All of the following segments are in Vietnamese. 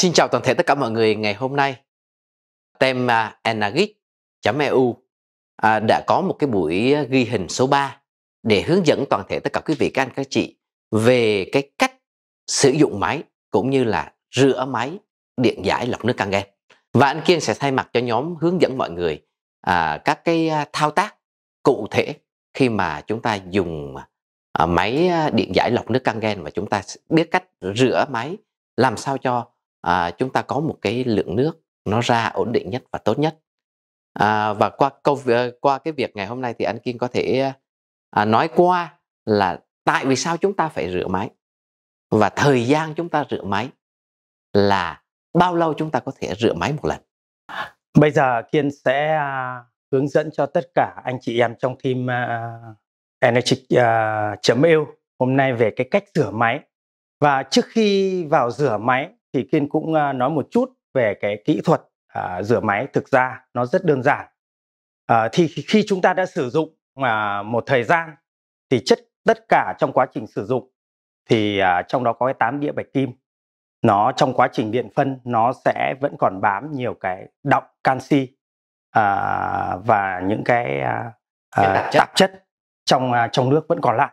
Xin chào toàn thể tất cả mọi người ngày hôm nay. Tem à, energit.eu à, đã có một cái buổi à, ghi hình số 3 để hướng dẫn toàn thể tất cả quý vị các anh các chị về cái cách sử dụng máy cũng như là rửa máy điện giải lọc nước căng ghen. Và anh Kiên sẽ thay mặt cho nhóm hướng dẫn mọi người à, các cái à, thao tác cụ thể khi mà chúng ta dùng à, máy điện giải lọc nước căng ghen và chúng ta biết cách rửa máy làm sao cho à, chúng ta có một cái lượng nước nó ra ổn định nhất và tốt nhất à, và qua câu ờ, qua cái việc ngày hôm nay thì anh Kim có thể à, nói qua là tại vì sao chúng ta phải rửa máy và thời gian chúng ta rửa máy là bao lâu chúng ta có thể rửa máy một lần bây giờ Kiên sẽ à, hướng dẫn cho tất cả anh chị em trong team à, energy.eu à, hôm nay về cái cách rửa máy và trước khi vào rửa máy thì Kiên cũng ờ, nói một chút về cái kỹ thuật à, rửa máy thực ra nó rất đơn giản. À, thì khi chúng ta đã sử dụng à, một thời gian thì chất tất cả trong quá trình sử dụng thì à, trong đó có cái tám đĩa bạch kim nó trong quá trình điện phân nó sẽ vẫn còn bám nhiều cái động canxi à, và những à, cái à, tạp, chất. tạp chất trong à, trong nước vẫn còn lại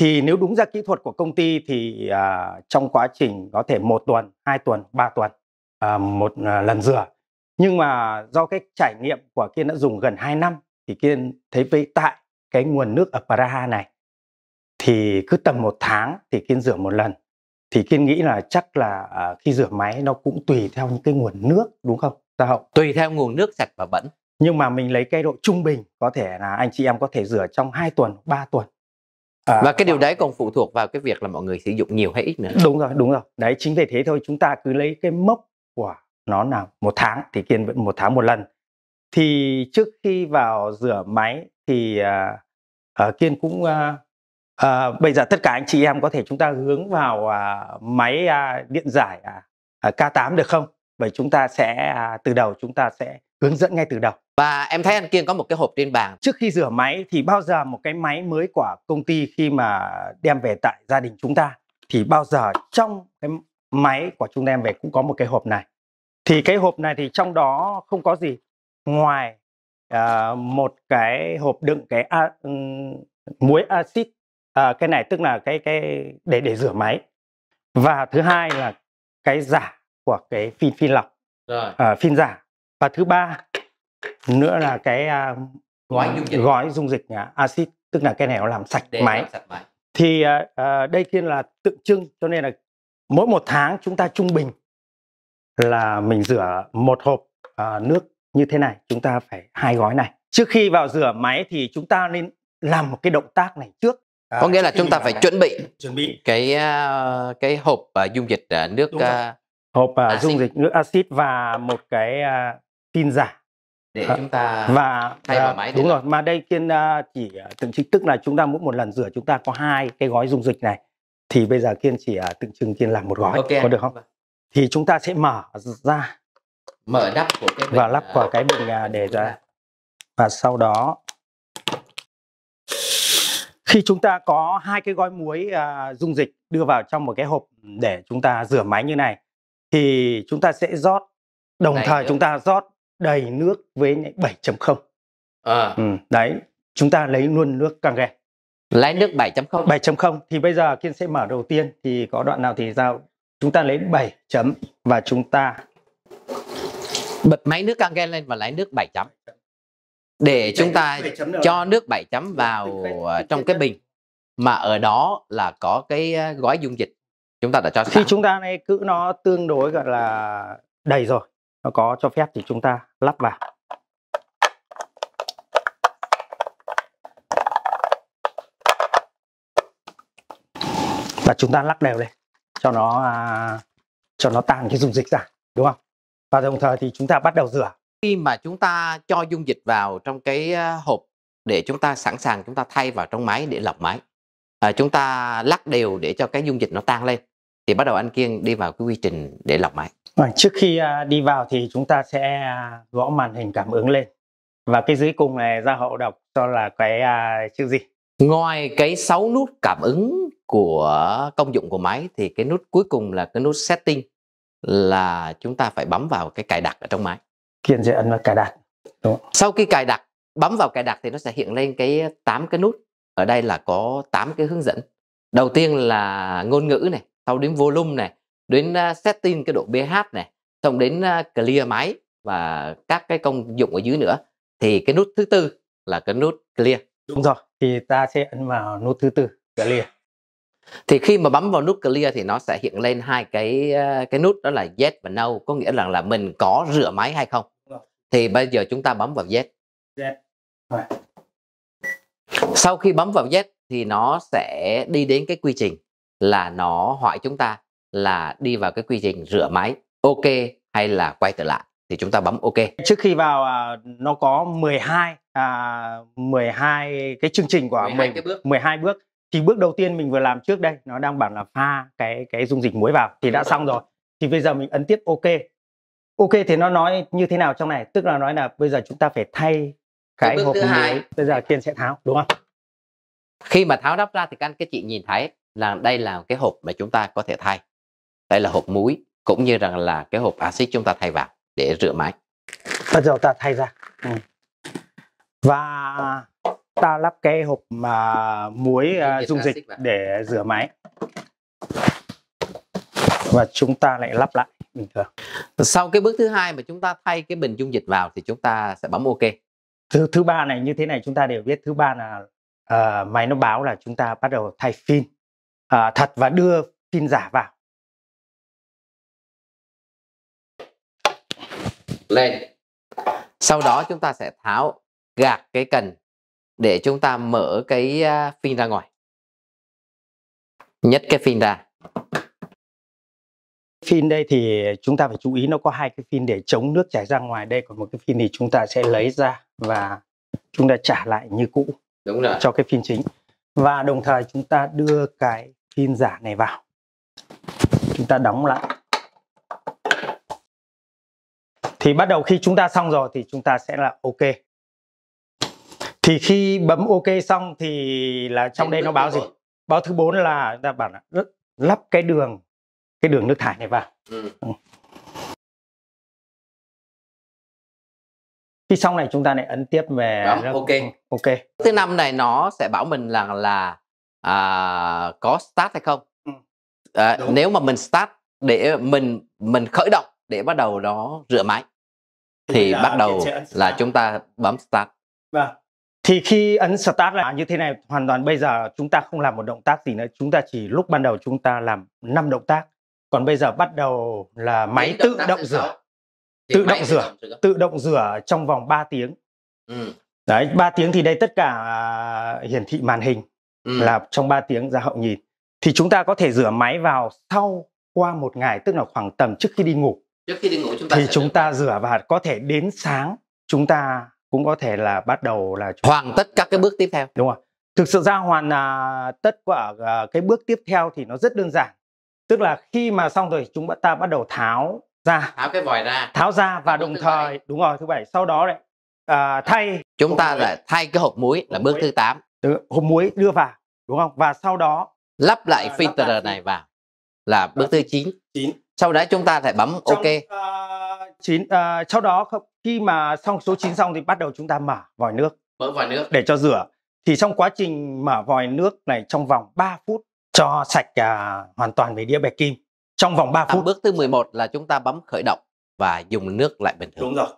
thì nếu đúng ra kỹ thuật của công ty thì à, trong quá trình có thể một tuần hai tuần ba tuần à, một à, lần rửa nhưng mà do cái trải nghiệm của kiên đã dùng gần 2 năm thì kiên thấy với tại cái nguồn nước ở Praha này thì cứ tầm một tháng thì kiên rửa một lần thì kiên nghĩ là chắc là à, khi rửa máy nó cũng tùy theo những cái nguồn nước đúng không ra dạ hậu tùy theo nguồn nước sạch và bẩn nhưng mà mình lấy cái độ trung bình có thể là anh chị em có thể rửa trong 2 tuần 3 tuần À, và cái điều vâng. đấy còn phụ thuộc vào cái việc là mọi người sử dụng nhiều hay ít nữa đúng rồi đúng rồi đấy chính vì thế thôi chúng ta cứ lấy cái mốc của nó nào một tháng thì kiên vẫn một tháng một lần thì trước khi vào rửa máy thì uh, uh, kiên cũng uh, uh, bây giờ tất cả anh chị em có thể chúng ta hướng vào uh, máy uh, điện giải uh, K8 được không? Vậy chúng ta sẽ uh, từ đầu chúng ta sẽ hướng dẫn ngay từ đầu và em thấy anh Kiên có một cái hộp trên bàn trước khi rửa máy thì bao giờ một cái máy mới của công ty khi mà đem về tại gia đình chúng ta thì bao giờ trong cái máy của chúng em về cũng có một cái hộp này thì cái hộp này thì trong đó không có gì ngoài uh, một cái hộp đựng cái a, um, muối axit uh, cái này tức là cái cái để để rửa máy và thứ hai là cái giả của cái phin phin lọc Rồi. Uh, phin giả và thứ ba nữa là dạ. cái uh, gói dung dịch, gói dung dịch uh, axit tức là cái này nó làm sạch Để máy làm sạch bài. thì uh, đây kia là tượng trưng cho nên là mỗi một tháng chúng ta trung bình là mình rửa một hộp uh, nước như thế này chúng ta phải hai gói này trước khi vào rửa máy thì chúng ta nên làm một cái động tác này trước có nghĩa là chúng ta phải chuẩn bị chuẩn bị cái cái hộp dung dịch nước hộp acid. dung dịch nước axit và một cái tin giả để à, chúng ta và thay à, vào máy đúng rồi mà đây kiên chỉ à, tượng trưng tức là chúng ta mỗi một lần rửa chúng ta có hai cái gói dung dịch này thì bây giờ kiên chỉ à, tượng trưng kiên làm một gói okay. có được không vâng. thì chúng ta sẽ mở ra mở nắp của cái bình, và lắp vào cái bình để ra và sau đó khi chúng ta có hai cái gói muối à, dung dịch đưa vào trong một cái hộp để chúng ta rửa máy như này thì chúng ta sẽ rót đồng này thời nước. chúng ta rót đầy nước với 7.0 à. Ờ. ừ, đấy chúng ta lấy luôn nước Kangren lấy nước 7.0 7.0 thì bây giờ Kiên sẽ mở đầu tiên thì có đoạn nào thì giao chúng ta lấy 7 chấm và chúng ta bật máy nước Kangren lên và lấy nước 7 chấm để chúng ta cho nước 7 chấm vào ờ, trong cái bình mà ở đó là có cái ờ, gói dung dịch chúng ta đã cho sẵn. khi chúng ta này cứ nó tương đối gọi là đầy rồi nó có cho phép thì chúng ta lắp vào và chúng ta lắc đều lên cho nó à, cho nó tan cái dung dịch ra đúng không và đồng thời thì chúng ta bắt đầu rửa khi mà chúng ta cho dung dịch vào trong cái à, hộp để chúng ta sẵn sàng chúng ta thay vào trong máy để lọc máy à, chúng ta lắc đều để cho cái dung dịch nó tan lên thì bắt đầu anh kiên đi vào cái quy trình để lọc máy Vâng, trước khi à, đi vào thì chúng ta sẽ à, gõ màn hình cảm ứng lên và cái dưới cùng này ra hậu đọc cho là cái à, chữ gì? Ngoài cái 6 nút cảm ứng của công dụng của máy thì cái nút cuối cùng là cái nút setting là chúng ta phải bấm vào cái cài đặt ở trong máy. Kiên sẽ ấn vào cài đặt. Đúng. Sau khi cài đặt, bấm vào cài đặt thì nó sẽ hiện lên cái 8 cái nút. Ở đây là có 8 cái hướng dẫn. Đầu tiên là ngôn ngữ này, sau đến volume này, đến setting cái độ pH này xong đến clear máy và các cái công dụng ở dưới nữa thì cái nút thứ tư là cái nút clear đúng rồi thì ta sẽ ấn vào nút thứ tư clear thì khi mà bấm vào nút clear thì nó sẽ hiện lên hai cái cái nút đó là yes và no có nghĩa là là mình có rửa máy hay không thì bây giờ chúng ta bấm vào yes, yes. sau khi bấm vào yes thì nó sẽ đi đến cái quy trình là nó hỏi chúng ta là đi vào cái quy trình rửa máy ok hay là quay trở lại thì chúng ta bấm ok trước khi vào à, nó có 12 à, 12 cái chương trình của 12 mình, cái bước 12 bước thì bước đầu tiên mình vừa làm trước đây nó đang bảo là pha cái cái dung dịch muối vào thì đã xong rồi thì bây giờ mình ấn tiếp ok ok thì nó nói như thế nào trong này tức là nói là bây giờ chúng ta phải thay cái, cái hộp muối bây giờ kiên sẽ tháo đúng không khi mà tháo nắp ra thì các anh các chị nhìn thấy là đây là cái hộp mà chúng ta có thể thay đây là hộp muối cũng như rằng là cái hộp axit chúng ta thay vào để rửa máy bây giờ ta thay ra ừ. và ta lắp cái hộp mà muối uh, dung dịch để rửa máy và chúng ta lại lắp lại bình thường sau cái bước thứ hai mà chúng ta thay cái bình dung dịch vào thì chúng ta sẽ bấm ok thứ thứ ba này như thế này chúng ta đều biết thứ ba là uh, máy nó báo là chúng ta bắt đầu thay phin uh, thật và đưa phin giả vào lên sau đó chúng ta sẽ tháo gạt cái cần để chúng ta mở cái à, phin ra ngoài nhất cái phin ra phin đây thì chúng ta phải chú ý nó có hai cái phin để chống nước chảy ra ngoài đây còn một cái phin thì chúng ta sẽ lấy ra và chúng ta trả lại như cũ đúng rồi cho cái phin chính và đồng thời chúng ta đưa cái phin giả này vào chúng ta đóng lại thì bắt đầu khi chúng ta xong rồi thì chúng ta sẽ là ok thì khi bấm ok xong thì là trong đây nó báo gì báo thứ bốn là ta bảo là lắp cái đường cái đường nước thải này vào ừ. ừ. khi xong này chúng ta lại ấn tiếp về Đó, ok ok thứ năm này nó sẽ bảo mình là là à, có start hay không ừ. à, nếu mà mình start để mình mình khởi động để bắt đầu nó rửa máy thì bắt đầu là chúng ta bấm start vâng thì khi ấn start là như thế này hoàn toàn bây giờ chúng ta không làm một động tác gì nữa chúng ta chỉ lúc ban đầu chúng ta làm 5 động tác còn bây giờ bắt đầu là máy Đấy, tự động rửa tự động rửa tự động rửa trong vòng 3 tiếng ừ. Đấy, 3 tiếng thì đây tất cả à, hiển thị màn hình ừ. là trong 3 tiếng ra hậu nhìn. Thì chúng ta có thể rửa máy vào sau qua một ngày, tức là khoảng tầm trước khi đi ngủ trước khi đi ngủ chúng ta thì chúng được. ta rửa và có thể đến sáng chúng ta cũng có thể là bắt đầu là hoàn tất các cái bước tiếp theo đúng không thực sự ra hoàn à, tất cả à, cái bước tiếp theo thì nó rất đơn giản tức là khi mà xong rồi chúng ta bắt đầu tháo ra tháo cái vòi ra tháo ra và đồng thời bảy. đúng rồi thứ bảy sau đó đấy à, thay chúng ta muối. là thay cái hộp muối là hộp bước muối. thứ 8 Từ, hộp muối đưa vào đúng không và sau đó lắp lại à, filter lắp này vào là bước thứ 9 9 sau đấy chúng ta phải bấm trong, ok uh, chín uh, sau đó khi mà xong số 9 xong thì bắt đầu chúng ta mở vòi nước mở vòi nước để cho rửa thì trong quá trình mở vòi nước này trong vòng 3 phút cho sạch uh, hoàn toàn về đĩa bạch kim trong vòng 3 phút à, bước thứ 11 là chúng ta bấm khởi động và dùng nước lại bình thường đúng rồi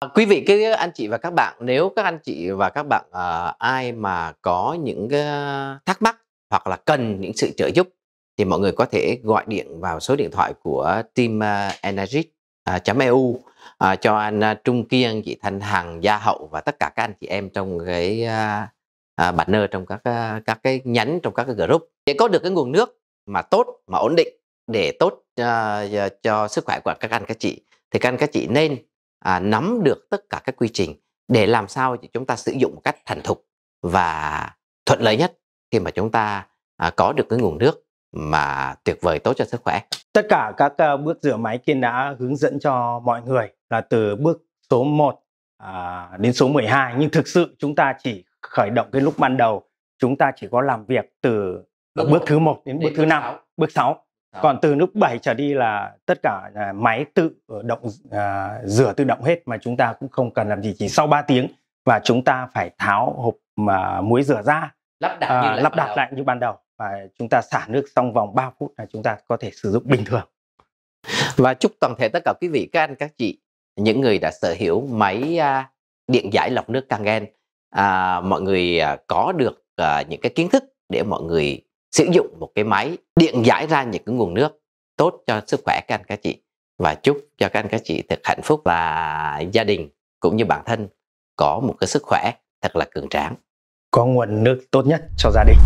à, quý vị các anh chị và các bạn nếu các anh chị và các bạn uh, ai mà có những uh, thắc mắc hoặc là cần những sự trợ giúp thì mọi người có thể gọi điện vào số điện thoại của team uh, à, eu à, e à, cho anh Trung Kiên, chị Thanh Hằng, Gia Hậu và tất cả các anh chị em trong cái banner trong các các cái nhánh trong các cái group để có được cái nguồn nước mà tốt mà ổn định để tốt uh, cho sức khỏe của các anh các chị thì các anh các chị nên uh, nắm được tất cả các quy trình để làm sao chúng ta sử dụng một cách thành thục và thuận lợi nhất khi mà chúng ta uh, có được cái nguồn nước mà tuyệt vời tốt cho sức khỏe. Tất cả các ờ, bước rửa máy Kiên đã hướng dẫn cho mọi người là từ bước số 1 à, đến số 12 nhưng thực sự chúng ta chỉ khởi động cái lúc ban đầu chúng ta chỉ có làm việc từ bước, bước thứ 1 đến, đến bước thứ 5, bước 6. Còn từ lúc 7 trở đi là tất cả à, máy tự động à, rửa tự động hết mà chúng ta cũng không cần làm gì chỉ sau 3 tiếng và chúng ta phải tháo hộp mà muối rửa ra lắp đặt, à, như lắp đặt lại như ban đầu và chúng ta xả nước xong vòng 3 phút là chúng ta có thể sử dụng bình thường. Và chúc toàn thể tất cả quý vị, các anh, các chị, những người đã sở hữu máy à, điện giải lọc nước Kangen, à, mọi người à, có được à, những cái kiến thức để mọi người sử dụng một cái máy điện giải ra những cái nguồn nước tốt cho sức khỏe các anh các chị và chúc cho các anh các chị thật hạnh phúc và gia đình cũng như bản thân có một cái sức khỏe thật là cường tráng có nguồn nước tốt nhất cho gia đình